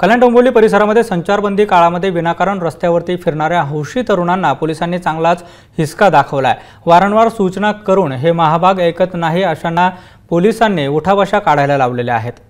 कल्याण डोंबिवली परिसरामध्ये संचारबंदी काळामध्ये विनाकारण रस्त्यावरती फिरणाऱ्या हौशी तरुणांना पोलिसांनी चांगलाच हिसका दाखवला आहे वारंवार सूचना करून हे महाभाग ऐकत नाही अशांना पोलिसांनी उठाबशा काढायला लावलेल्या आहेत